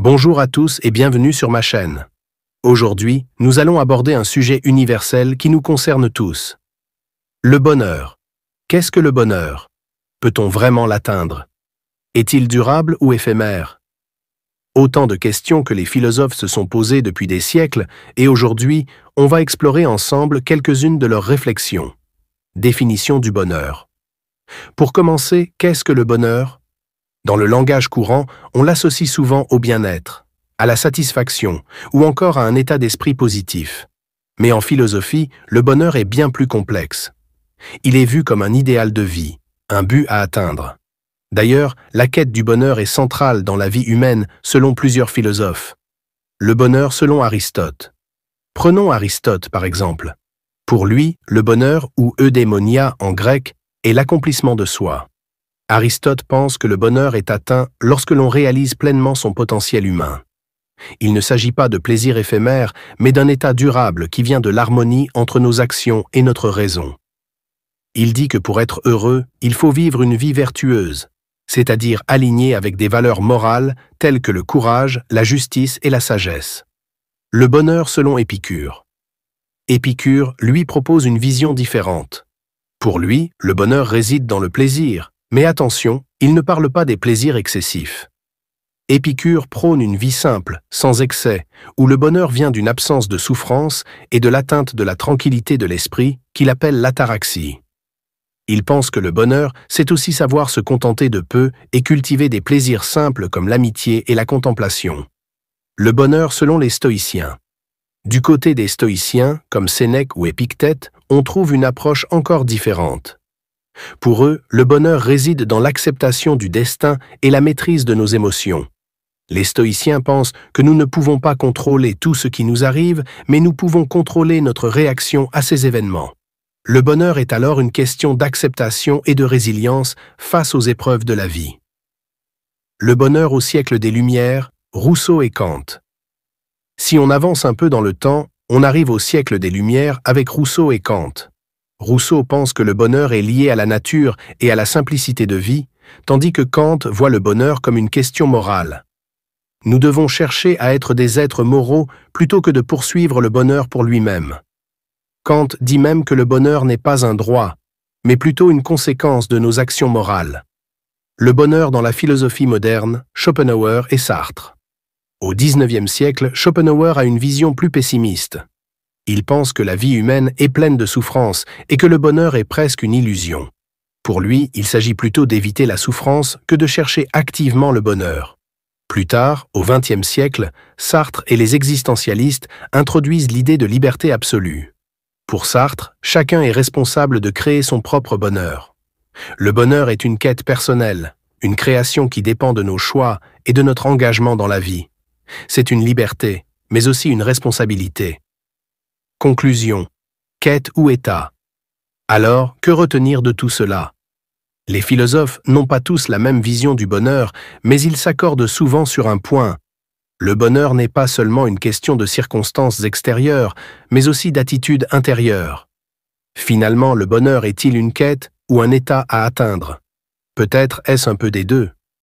Bonjour à tous et bienvenue sur ma chaîne. Aujourd'hui, nous allons aborder un sujet universel qui nous concerne tous. Le bonheur. Qu'est-ce que le bonheur Peut-on vraiment l'atteindre Est-il durable ou éphémère Autant de questions que les philosophes se sont posées depuis des siècles et aujourd'hui, on va explorer ensemble quelques-unes de leurs réflexions. Définition du bonheur. Pour commencer, qu'est-ce que le bonheur dans le langage courant, on l'associe souvent au bien-être, à la satisfaction ou encore à un état d'esprit positif. Mais en philosophie, le bonheur est bien plus complexe. Il est vu comme un idéal de vie, un but à atteindre. D'ailleurs, la quête du bonheur est centrale dans la vie humaine selon plusieurs philosophes. Le bonheur selon Aristote. Prenons Aristote par exemple. Pour lui, le bonheur, ou eudémonia en grec, est l'accomplissement de soi. Aristote pense que le bonheur est atteint lorsque l'on réalise pleinement son potentiel humain. Il ne s'agit pas de plaisir éphémère, mais d'un état durable qui vient de l'harmonie entre nos actions et notre raison. Il dit que pour être heureux, il faut vivre une vie vertueuse, c'est-à-dire alignée avec des valeurs morales telles que le courage, la justice et la sagesse. Le bonheur selon Épicure. Épicure lui propose une vision différente. Pour lui, le bonheur réside dans le plaisir, mais attention, il ne parle pas des plaisirs excessifs. Épicure prône une vie simple, sans excès, où le bonheur vient d'une absence de souffrance et de l'atteinte de la tranquillité de l'esprit, qu'il appelle l'ataraxie. Il pense que le bonheur, c'est aussi savoir se contenter de peu et cultiver des plaisirs simples comme l'amitié et la contemplation. Le bonheur selon les stoïciens. Du côté des stoïciens, comme Sénèque ou Épictète, on trouve une approche encore différente. Pour eux, le bonheur réside dans l'acceptation du destin et la maîtrise de nos émotions. Les stoïciens pensent que nous ne pouvons pas contrôler tout ce qui nous arrive, mais nous pouvons contrôler notre réaction à ces événements. Le bonheur est alors une question d'acceptation et de résilience face aux épreuves de la vie. Le bonheur au siècle des Lumières, Rousseau et Kant. Si on avance un peu dans le temps, on arrive au siècle des Lumières avec Rousseau et Kant. Rousseau pense que le bonheur est lié à la nature et à la simplicité de vie, tandis que Kant voit le bonheur comme une question morale. Nous devons chercher à être des êtres moraux plutôt que de poursuivre le bonheur pour lui-même. Kant dit même que le bonheur n'est pas un droit, mais plutôt une conséquence de nos actions morales. Le bonheur dans la philosophie moderne, Schopenhauer et Sartre. Au XIXe siècle, Schopenhauer a une vision plus pessimiste. Il pense que la vie humaine est pleine de souffrances et que le bonheur est presque une illusion. Pour lui, il s'agit plutôt d'éviter la souffrance que de chercher activement le bonheur. Plus tard, au XXe siècle, Sartre et les existentialistes introduisent l'idée de liberté absolue. Pour Sartre, chacun est responsable de créer son propre bonheur. Le bonheur est une quête personnelle, une création qui dépend de nos choix et de notre engagement dans la vie. C'est une liberté, mais aussi une responsabilité. Conclusion. Quête ou état Alors, que retenir de tout cela Les philosophes n'ont pas tous la même vision du bonheur, mais ils s'accordent souvent sur un point. Le bonheur n'est pas seulement une question de circonstances extérieures, mais aussi d'attitude intérieure. Finalement, le bonheur est-il une quête ou un état à atteindre Peut-être est-ce un peu des deux.